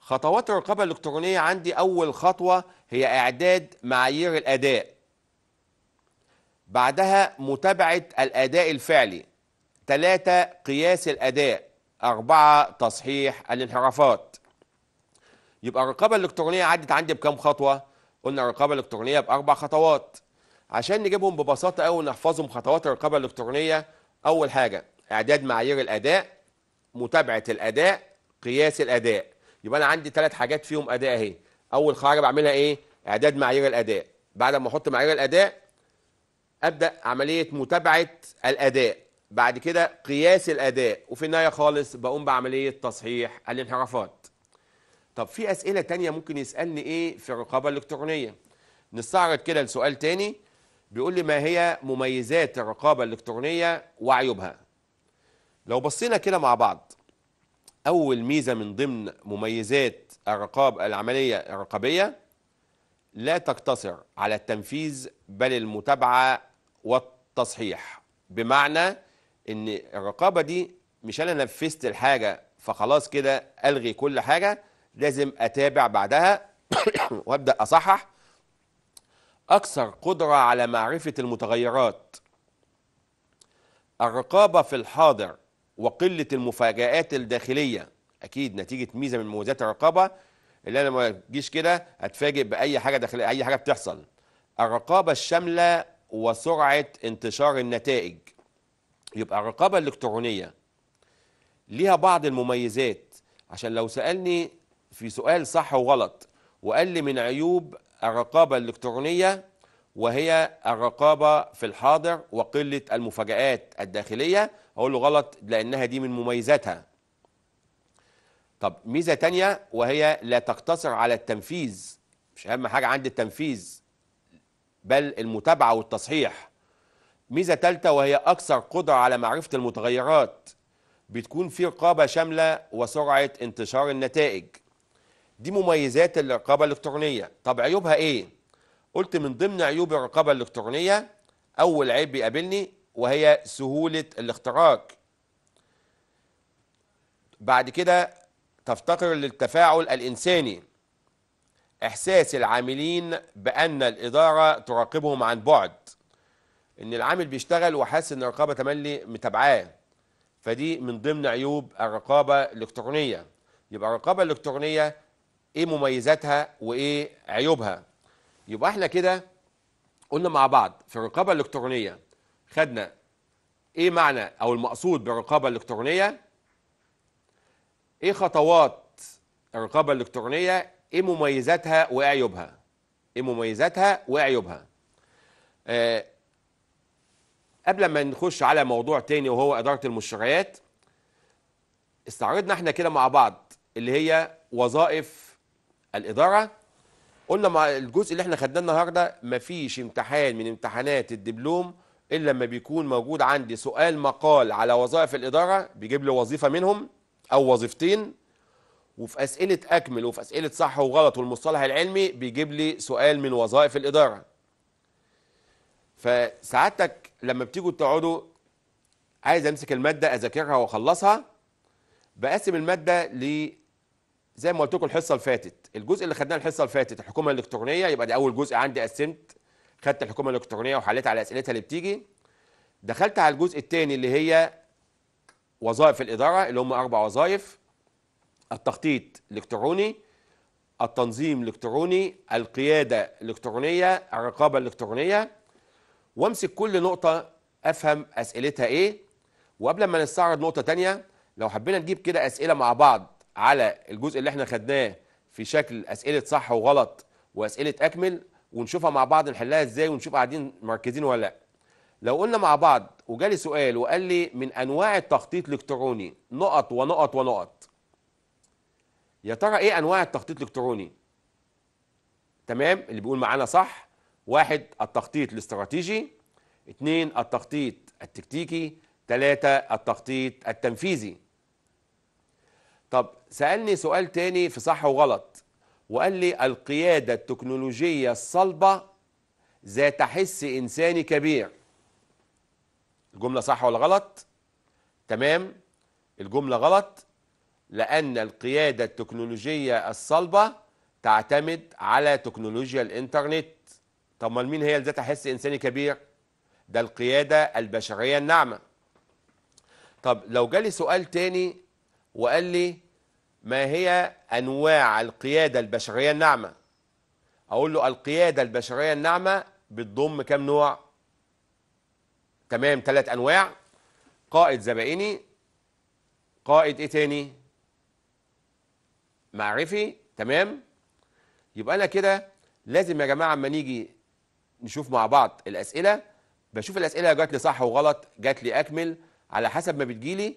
خطوات الرقابة الإلكترونية عندي أول خطوة هي إعداد معايير الأداء بعدها متابعة الأداء الفعلي ثلاثة قياس الأداء أربعة تصحيح الانحرافات يبقى الرقابة الإلكترونية عدت عندي بكم خطوة؟ قلنا الرقابه الالكترونيه باربع خطوات عشان نجيبهم ببساطه قوي نحفظهم خطوات الرقابه الالكترونيه اول حاجه اعداد معايير الاداء متابعه الاداء قياس الاداء يبقى انا عندي ثلاث حاجات فيهم اداء اهي اول حاجه بعملها ايه اعداد معايير الاداء بعد ما احط معايير الاداء ابدا عمليه متابعه الاداء بعد كده قياس الاداء وفي النهايه خالص بقوم بعمليه تصحيح الانحرافات طب في اسئله تانية ممكن يسالني ايه في الرقابه الالكترونيه نستعرض كده لسؤال تاني بيقول لي ما هي مميزات الرقابه الالكترونيه وعيوبها لو بصينا كده مع بعض اول ميزه من ضمن مميزات الرقابه العمليه الرقابيه لا تقتصر على التنفيذ بل المتابعه والتصحيح بمعنى ان الرقابه دي مش انا نفذت الحاجه فخلاص كده الغي كل حاجه لازم اتابع بعدها [coughs] وابدا اصحح اكثر قدره على معرفه المتغيرات الرقابه في الحاضر وقله المفاجات الداخليه اكيد نتيجه ميزه من مميزات الرقابه اللي انا ما اجيش كده اتفاجئ باي حاجه داخليه اي حاجه بتحصل الرقابه الشامله وسرعه انتشار النتائج يبقى الرقابه الالكترونيه ليها بعض المميزات عشان لو سالني في سؤال صح وغلط وقال لي من عيوب الرقابة الإلكترونية وهي الرقابة في الحاضر وقلة المفاجآت الداخلية أقول له غلط لأنها دي من مميزاتها طب ميزة تانية وهي لا تقتصر على التنفيذ مش أهم حاجة عند التنفيذ بل المتابعة والتصحيح ميزة تالتة وهي أكثر قدرة على معرفة المتغيرات بتكون في رقابة شاملة وسرعة انتشار النتائج دي مميزات الرقابة الإلكترونية طب عيوبها إيه؟ قلت من ضمن عيوب الرقابة الإلكترونية أول عيب بيقابلني وهي سهولة الاختراق بعد كده تفتقر للتفاعل الإنساني إحساس العاملين بأن الإدارة تراقبهم عن بعد إن العامل بيشتغل وحاسس إن الرقابة تملي متابعاه فدي من ضمن عيوب الرقابة الإلكترونية يبقى الرقابة الإلكترونية ايه مميزاتها وايه عيوبها يبقى احنا كده قلنا مع بعض في الرقابه الالكترونيه خدنا ايه معنى او المقصود بالرقابه الالكترونيه ايه خطوات الرقابه الالكترونيه ايه مميزاتها وعيوبها ايه مميزاتها وعيوبها آه قبل ما نخش على موضوع تاني وهو اداره المشتريات استعرضنا احنا كده مع بعض اللي هي وظائف الاداره قلنا مع الجزء اللي احنا خدناه النهارده مفيش امتحان من امتحانات الدبلوم الا لما بيكون موجود عندي سؤال مقال على وظائف الاداره بيجيب لي وظيفه منهم او وظيفتين وفي اسئله اكمل وفي اسئله صح وغلط والمصطلح العلمي بيجيب لي سؤال من وظائف الاداره فسعادتك لما بتيجوا تقعدوا عايز امسك الماده اذاكرها واخلصها بقسم الماده ل زي ما قلت لكم الحصه اللي فاتت الجزء اللي خدناه الحصه اللي فاتت الحكومه الالكترونيه يبقى ده اول جزء عندي قسمت خدت الحكومه الالكترونيه وحليت على اسئلتها اللي بتيجي دخلت على الجزء الثاني اللي هي وظائف الاداره اللي هم اربع وظائف التخطيط الالكتروني التنظيم الالكتروني القياده الالكترونيه الرقابه الالكترونيه وامسك كل نقطه افهم اسئلتها ايه وقبل ما نستعرض نقطه تانية لو حبينا نجيب كده اسئله مع بعض على الجزء اللي احنا خدناه في شكل اسئله صح وغلط واسئله اكمل ونشوفها مع بعض نحلها ازاي ونشوف قاعدين مركزين ولا لا لو قلنا مع بعض وجالي سؤال وقال لي من انواع التخطيط الالكتروني نقط ونقط ونقط يا ترى ايه انواع التخطيط الالكتروني تمام اللي بيقول معانا صح واحد التخطيط الاستراتيجي اتنين التخطيط التكتيكي تلاتة التخطيط التنفيذي طب سألني سؤال تاني في صح وغلط وقال لي القيادة التكنولوجية الصلبة ذات حس إنساني كبير الجملة صح ولا غلط؟ تمام الجملة غلط لأن القيادة التكنولوجية الصلبة تعتمد على تكنولوجيا الإنترنت طب ما مين هي ذات حس إنساني كبير؟ ده القيادة البشرية الناعمة طب لو جالي سؤال تاني وقال لي ما هي أنواع القيادة البشرية الناعمة أقول له القيادة البشرية الناعمة بتضم كام نوع تمام ثلاث أنواع قائد زبائني قائد إيه تاني معرفي تمام يبقى أنا كده لازم يا جماعة أما نيجي نشوف مع بعض الأسئلة بشوف الأسئلة جات لي صح وغلط جات لي أكمل على حسب ما بتجيلي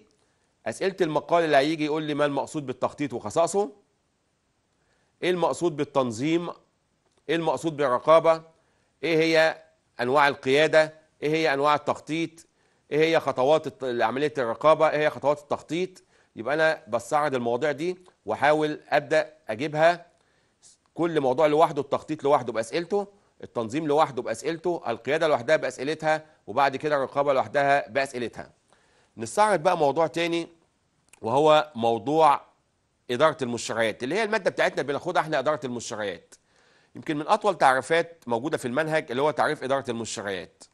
اسئله المقال اللي هيجي يقول لي ما المقصود بالتخطيط وخصائصه ايه المقصود بالتنظيم ايه المقصود بالرقابه ايه هي انواع القياده ايه هي انواع التخطيط ايه هي خطوات عمليه الرقابه ايه هي خطوات التخطيط يبقى انا بستعرض المواضيع دي واحاول ابدا اجيبها كل موضوع لوحده التخطيط لوحده باسئلته التنظيم لوحده باسئلته القياده لوحدها باسئلتها وبعد كده الرقابه لوحدها باسئلتها نستعرض بقى موضوع تاني وهو موضوع إدارة المشتريات اللي هي المادة بتاعتنا بناخدها احنا إدارة المشتريات يمكن من أطول تعريفات موجودة في المنهج اللي هو تعريف إدارة المشتريات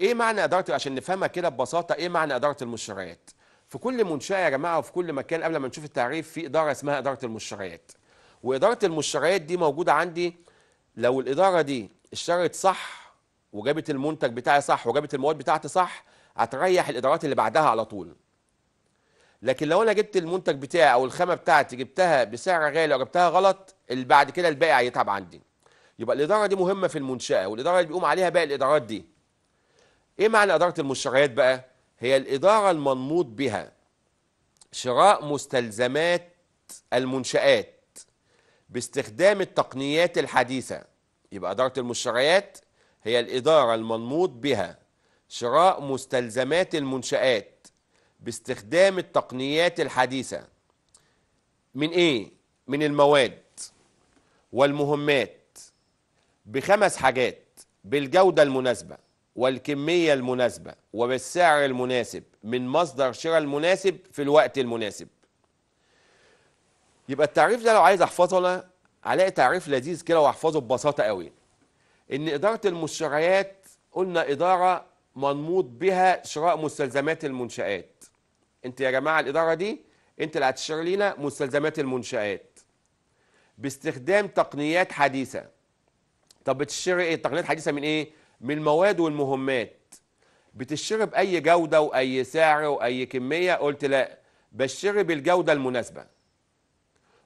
إيه معنى إدارة عشان نفهمها كده ببساطة إيه معنى إدارة المشتريات في كل منشأة يا جماعة وفي كل مكان قبل ما نشوف التعريف في إدارة اسمها إدارة المشتريات وإدارة المشتريات دي موجودة عندي لو الإدارة دي اشترت صح وجابت المنتج بتاعي صح وجابت المواد بتاعتي صح هتريح الإدارات اللي بعدها على طول لكن لو انا جبت المنتج بتاعي او الخامه بتاعتي جبتها بسعر غالي او جبتها غلط اللي بعد كده البائع هيتعب عندي يبقى الاداره دي مهمه في المنشاه والاداره اللي بيقوم عليها باقي الادارات دي ايه معنى اداره المشتريات بقى هي الاداره المنموط بها شراء مستلزمات المنشآت باستخدام التقنيات الحديثة يبقى إدارة المشتريات هي الإدارة المنموط بها شراء مستلزمات المنشآت باستخدام التقنيات الحديثة من ايه؟ من المواد والمهمات بخمس حاجات بالجودة المناسبة والكمية المناسبة وبالسعر المناسب من مصدر شراء المناسب في الوقت المناسب يبقى التعريف ده لو عايز احفظه انا هلاقي تعريف لذيذ كده واحفظه ببساطة قوي ان إدارة المشتريات قلنا إدارة منموط بها شراء مستلزمات المنشآت انت يا جماعه الاداره دي انت اللي هتشتري لينا مستلزمات المنشات باستخدام تقنيات حديثه طب بتشتري ايه تقنيات حديثه من ايه من المواد والمهمات بتشتري باي جوده واي سعر واي كميه قلت لا بشتري بالجوده المناسبه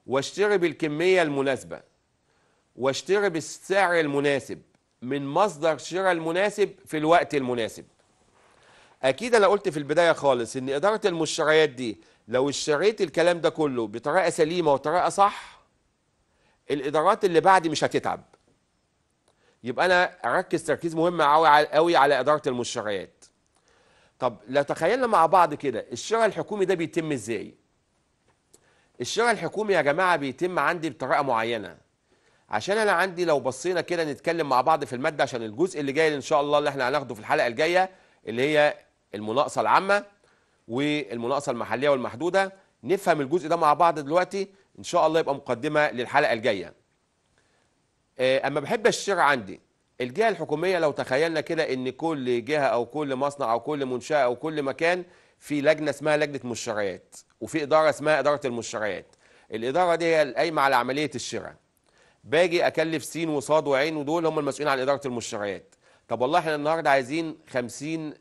واشتري بالكميه المناسبه واشتري بالسعر المناسب من مصدر شراء المناسب في الوقت المناسب اكيد انا قلت في البدايه خالص ان اداره المشتريات دي لو اشتريت الكلام ده كله بطريقه سليمه وطريقه صح الادارات اللي بعدي مش هتتعب يبقى انا اركز تركيز مهم قوي على اداره المشتريات طب لو تخيلنا مع بعض كده الشراء الحكومي ده بيتم ازاي الشراء الحكومي يا جماعه بيتم عندي بطريقه معينه عشان انا عندي لو بصينا كده نتكلم مع بعض في الماده عشان الجزء اللي جاي ان شاء الله اللي احنا هناخده في الحلقه الجايه اللي هي المناقصه العامه والمناقصه المحليه والمحدوده نفهم الجزء ده مع بعض دلوقتي ان شاء الله يبقى مقدمه للحلقه الجايه آه، اما بحب الشير عندي الجهه الحكوميه لو تخيلنا كده ان كل جهه او كل مصنع او كل منشاه او كل مكان في لجنه اسمها لجنه مشتريات وفي اداره اسمها اداره المشتريات الاداره دي هي القايمه على عمليه الشراء باجي اكلف سين وصاد وعين ودول هم المسؤولين عن اداره المشتريات طب والله احنا النهارده عايزين 50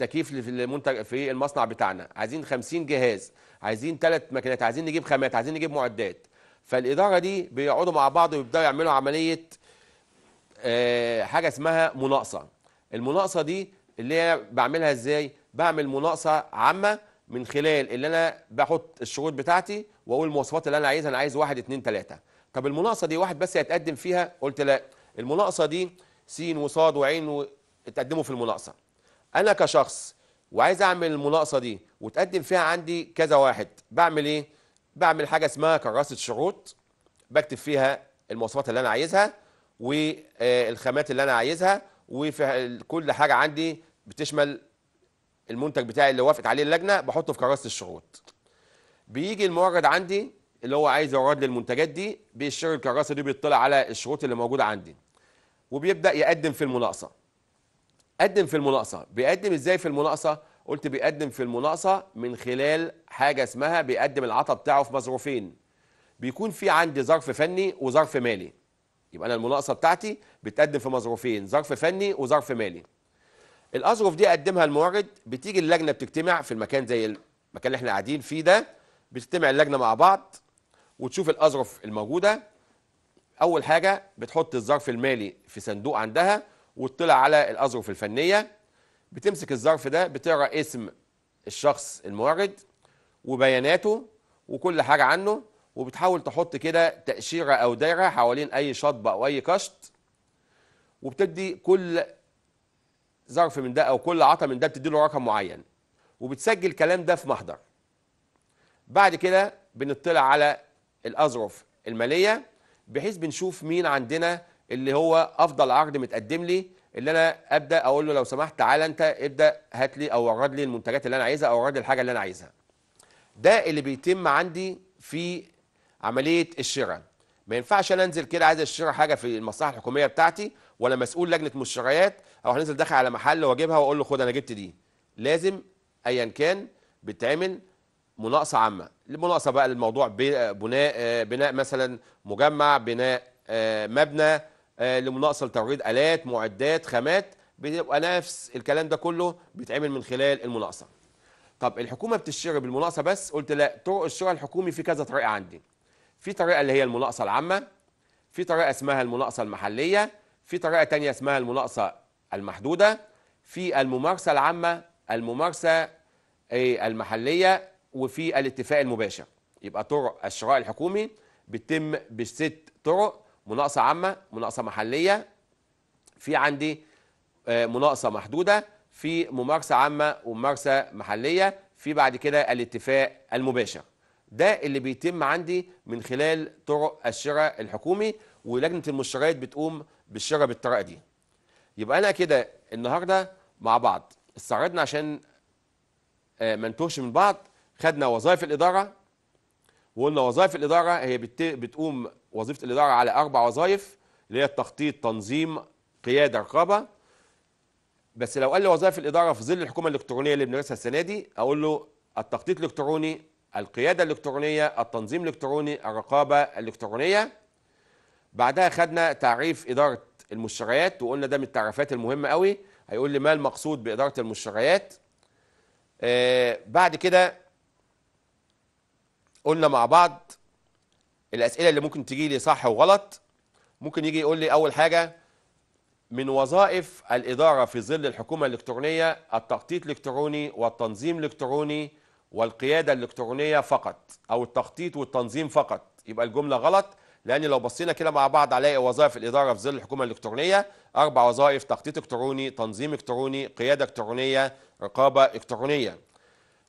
تكييف للمنتج في المصنع بتاعنا عايزين 50 جهاز عايزين ثلاث ماكينات عايزين نجيب خامات عايزين نجيب معدات فالاداره دي بيقعدوا مع بعض ويبداوا يعملوا عمليه آه، حاجه اسمها مناقصه المناقصه دي اللي هي بعملها ازاي بعمل مناقصه عامه من خلال اللي انا بحط الشروط بتاعتي واقول المواصفات اللي انا عايزها انا عايز واحد اتنين تلاته طب المناقصه دي واحد بس هيتقدم فيها قلت لا المناقصه دي س وصاد وعين و... اتقدموا في المناقصه انا كشخص وعايز اعمل المناقصه دي وتقدم فيها عندي كذا واحد بعمل ايه بعمل حاجه اسمها كراسه شروط بكتب فيها المواصفات اللي انا عايزها والخامات آه، اللي انا عايزها وفي كل حاجه عندي بتشمل المنتج بتاعي اللي وافقت عليه اللجنه بحطه في كراسه الشروط بيجي المورد عندي اللي هو عايز يورد لي المنتجات دي بيشتري الكراسه دي بيطلع على الشروط اللي موجوده عندي وبيبدا يقدم في المناقصه قدم في المناقصه بيقدم ازاي في المناقصه قلت بيقدم في المناقصه من خلال حاجه اسمها بيقدم العطاء بتاعه في مظروفين بيكون في عندي ظرف فني وظرف مالي يبقى انا المناقصه بتاعتي بتقدم في مظروفين ظرف فني وظرف مالي الاظرف دي قدمها المورد بتيجي اللجنه بتجتمع في المكان زي المكان اللي احنا قاعدين فيه ده بتجتمع اللجنه مع بعض وتشوف الاظرف الموجوده اول حاجه بتحط الظرف المالي في صندوق عندها واطلع على الأظرف الفنية بتمسك الظرف ده بتقرأ اسم الشخص المورد وبياناته وكل حاجة عنه وبتحاول تحط كده تأشيرة أو دايرة حوالين أي شطب أو أي كشط وبتدي كل ظرف من ده أو كل عطا من ده بتدي له رقم معين وبتسجل الكلام ده في محضر بعد كده بنطلع على الأظرف المالية بحيث بنشوف مين عندنا اللي هو افضل عرض متقدم لي اللي انا ابدا اقول له لو سمحت تعالى انت ابدا هات لي او ورد لي المنتجات اللي انا عايزها او ورد لي الحاجه اللي انا عايزها ده اللي بيتم عندي في عمليه الشراء ما ينفعش انا انزل كده عايز اشتري حاجه في المصلحه الحكوميه بتاعتي ولا مسؤول لجنه مشتريات او هنزل داخل على محل واجيبها واقول له خد انا جبت دي لازم ايا كان بتعمل مناقصه عامه المناقصه بقى للموضوع بناء آه، بناء مثلا مجمع بناء آه، مبنى آه، لمناقصه لتوريد الات معدات خامات بيبقى نفس الكلام ده كله بيتعمل من خلال المناقصه طب الحكومه بتشتري بالمناقصه بس قلت لا طرق الشراء الحكومي في كذا طريقه عندي في طريقه اللي هي المناقصه العامه في طريقه اسمها المناقصه المحليه في طريقه تانية اسمها المناقصه المحدوده في الممارسه العامه الممارسه إيه، المحليه وفي الاتفاق المباشر يبقى طرق الشراء الحكومي بتتم بست طرق مناقصه عامه مناقصه محليه في عندي آه، مناقصه محدوده في ممارسه عامه وممارسه محليه في بعد كده الاتفاق المباشر ده اللي بيتم عندي من خلال طرق الشراء الحكومي ولجنه المشتريات بتقوم بالشراء بالطريقه دي يبقى انا كده النهارده مع بعض استعرضنا عشان آه، ما نتوهش من بعض خدنا وظائف الاداره وقلنا وظائف الاداره هي بتقوم وظيفه الاداره على اربع وظائف اللي هي التخطيط تنظيم قياده رقابه بس لو قال لي وظائف الاداره في ظل الحكومه الالكترونيه اللي بنرسها السنه دي اقول له التخطيط الالكتروني القياده الالكترونيه التنظيم الالكتروني الرقابه الالكترونيه بعدها خدنا تعريف اداره المشتريات وقلنا ده من التعريفات المهمه قوي هيقول لي ما المقصود باداره المشتريات آه بعد كده قلنا مع بعض الاسئله اللي ممكن تجي لي صح وغلط ممكن يجي يقول لي اول حاجه من وظائف الاداره في ظل الحكومه الالكترونيه التخطيط الالكتروني والتنظيم الالكتروني والقياده الالكترونيه فقط او التخطيط والتنظيم فقط يبقى الجمله غلط لان لو بصينا كده مع بعض هنلاقي وظائف الاداره في ظل الحكومه الالكترونيه اربع وظائف تخطيط الكتروني تنظيم الكتروني قياده الكترونيه رقابه الكترونيه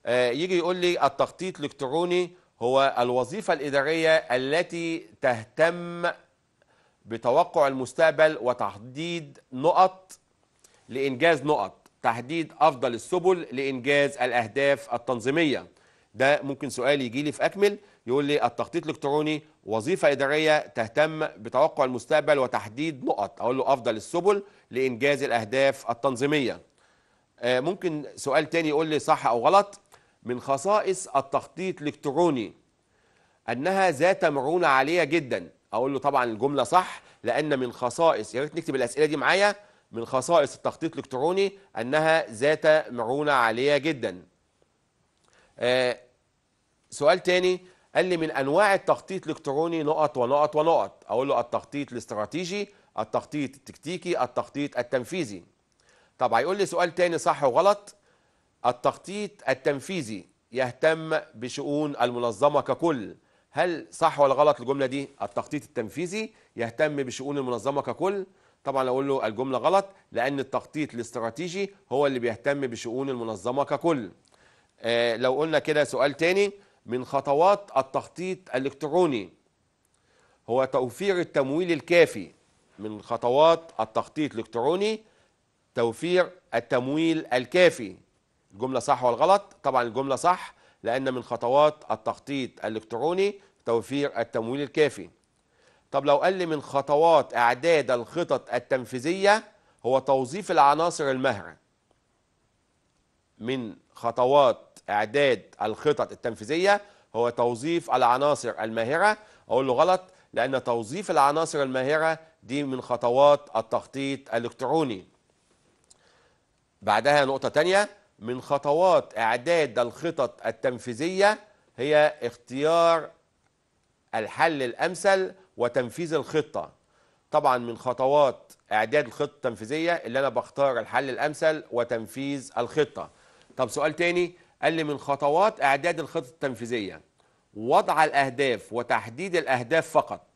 آه يجي يقول لي التخطيط الالكتروني هو الوظيفة الإدارية التي تهتم بتوقع المستقبل وتحديد نقط لإنجاز نقط تحديد أفضل السبل لإنجاز الأهداف التنظيمية ده ممكن سؤال يجي لي في أكمل يقول لي التخطيط الإلكتروني وظيفة إدارية تهتم بتوقع المستقبل وتحديد نقط أقول له أفضل السبل لإنجاز الأهداف التنظيمية آه، ممكن سؤال تاني يقول لي صح أو غلط من خصائص التخطيط الالكتروني انها ذات مرونه عاليه جدا اقول له طبعا الجمله صح لان من خصائص يا ريت نكتب الاسئله دي معايا من خصائص التخطيط الالكتروني انها ذات مرونه عاليه جدا آه سؤال تاني قال لي من انواع التخطيط الالكتروني نقط ونقط ونقط اقول له التخطيط الاستراتيجي التخطيط التكتيكي التخطيط التنفيذي طب هيقول لي سؤال تاني صح وغلط التخطيط التنفيذي يهتم بشؤون المنظمة ككل هل صح ولا غلط الجملة دي التخطيط التنفيذي يهتم بشؤون المنظمة ككل طبعا اقول له الجمله غلط لان التخطيط الاستراتيجي هو اللي بيهتم بشؤون المنظمه ككل آه لو قلنا كده سؤال تاني من خطوات التخطيط الالكتروني هو توفير التمويل الكافي من خطوات التخطيط الالكتروني توفير التمويل الكافي الجملة صح ولا غلط؟ طبعا الجملة صح لأن من خطوات التخطيط الإلكتروني توفير التمويل الكافي. طب لو قال لي من خطوات إعداد الخطط التنفيذية هو توظيف العناصر المهرة. من خطوات إعداد الخطط التنفيذية هو توظيف العناصر الماهرة أقول له غلط لأن توظيف العناصر الماهرة دي من خطوات التخطيط الإلكتروني. بعدها نقطة ثانيه من خطوات إعداد الخطط التنفيذية هي اختيار الحل الأمثل وتنفيذ الخطة طبعا من خطوات إعداد الخطة التنفيذية اللي أنا بختار الحل الأمثل وتنفيذ الخطة طب سؤال تاني قال لي من خطوات إعداد الخطة التنفيذية وضع الأهداف وتحديد الأهداف فقط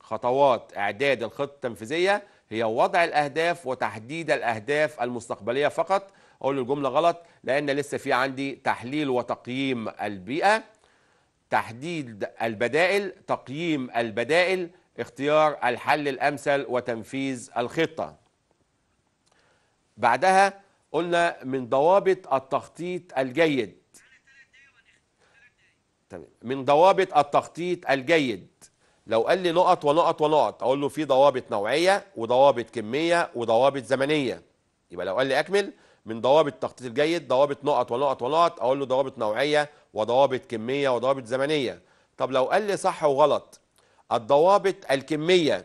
خطوات إعداد الخطة التنفيذية هي وضع الأهداف وتحديد الأهداف المستقبلية فقط اقول له الجمله غلط لان لسه في عندي تحليل وتقييم البيئه تحديد البدائل تقييم البدائل اختيار الحل الامثل وتنفيذ الخطه بعدها قلنا من ضوابط التخطيط الجيد من ضوابط التخطيط الجيد لو قال لي نقط ونقط ونقط اقول له في ضوابط نوعيه وضوابط كميه وضوابط زمنيه يبقى لو قال لي اكمل من ضوابط التخطيط الجيد ضوابط نقط ونقط ونقط اقول له ضوابط نوعيه وضوابط كميه وضوابط زمنيه طب لو قال لي صح وغلط الضوابط الكميه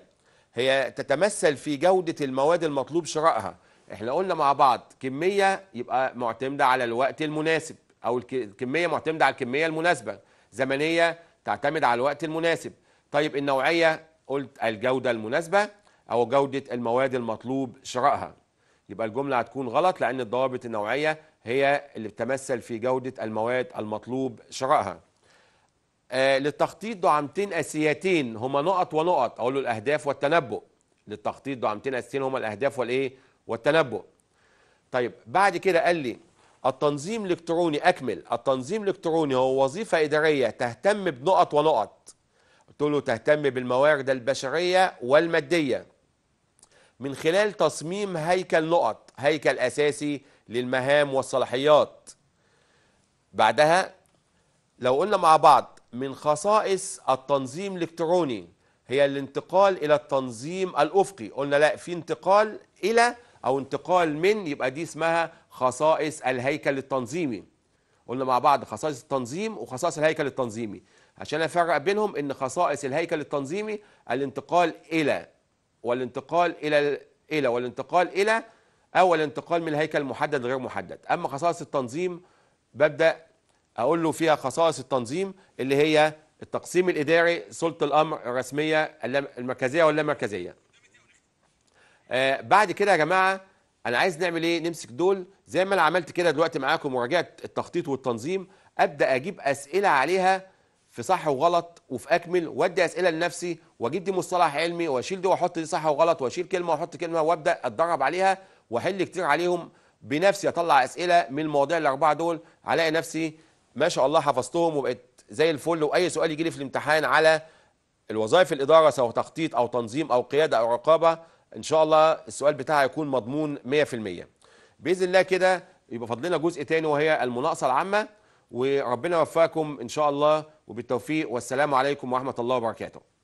هي تتمثل في جوده المواد المطلوب شرائها احنا قلنا مع بعض كميه يبقى معتمده على الوقت المناسب او الكميه معتمده على الكميه المناسبه زمنيه تعتمد على الوقت المناسب طيب النوعيه قلت الجوده المناسبه او جوده المواد المطلوب شرائها يبقى الجملة هتكون غلط لأن الضوابط النوعية هي اللي بتمثل في جودة المواد المطلوب شرائها آه للتخطيط دعامتين أساسيتين هما نقط ونقط أقول له الأهداف والتنبؤ للتخطيط دعامتين أساسيتين هما الأهداف والإيه والتنبؤ طيب بعد كده قال لي التنظيم الإلكتروني أكمل التنظيم الإلكتروني هو وظيفة إدارية تهتم بنقط ونقط قلت له تهتم بالموارد البشرية والمادية من خلال تصميم هيكل نقط هيكل أساسي للمهام والصلاحيات بعدها لو قلنا مع بعض من خصائص التنظيم الالكتروني هي الانتقال إلى التنظيم الأفقي قلنا لا في انتقال إلى أو انتقال من يبقى دي اسمها خصائص الهيكل التنظيمي قلنا مع بعض خصائص التنظيم وخصائص الهيكل التنظيمي عشان افرق بينهم ان خصائص الهيكل التنظيمي الانتقال الى والانتقال إلى إلى والانتقال إلى أو الانتقال من الهيكل المحدد غير محدد أما خصائص التنظيم ببدأ أقول له فيها خصائص التنظيم اللي هي التقسيم الإداري سلطة الأمر الرسمية المركزية ولا المركزية آه بعد كده يا جماعة أنا عايز نعمل إيه نمسك دول زي ما أنا عملت كده دلوقتي معاكم مراجعة التخطيط والتنظيم أبدأ أجيب أسئلة عليها في صح وغلط وفي اكمل وادي اسئله لنفسي واجيب دي مصطلح علمي واشيل دي واحط دي صح وغلط واشيل كلمه واحط كلمه وابدا اتدرب عليها واحل كتير عليهم بنفسي اطلع اسئله من المواضيع الاربعه دول الاقي نفسي ما شاء الله حفظتهم وبقت زي الفل واي سؤال يجي لي في الامتحان على الوظائف الاداره سواء تخطيط او تنظيم او قياده او رقابه ان شاء الله السؤال بتاعها يكون مضمون 100% باذن الله كده يبقى فاضل لنا جزء تاني وهي المناقصه العامه وربنا يوفقكم ان شاء الله وبالتوفيق والسلام عليكم ورحمه الله وبركاته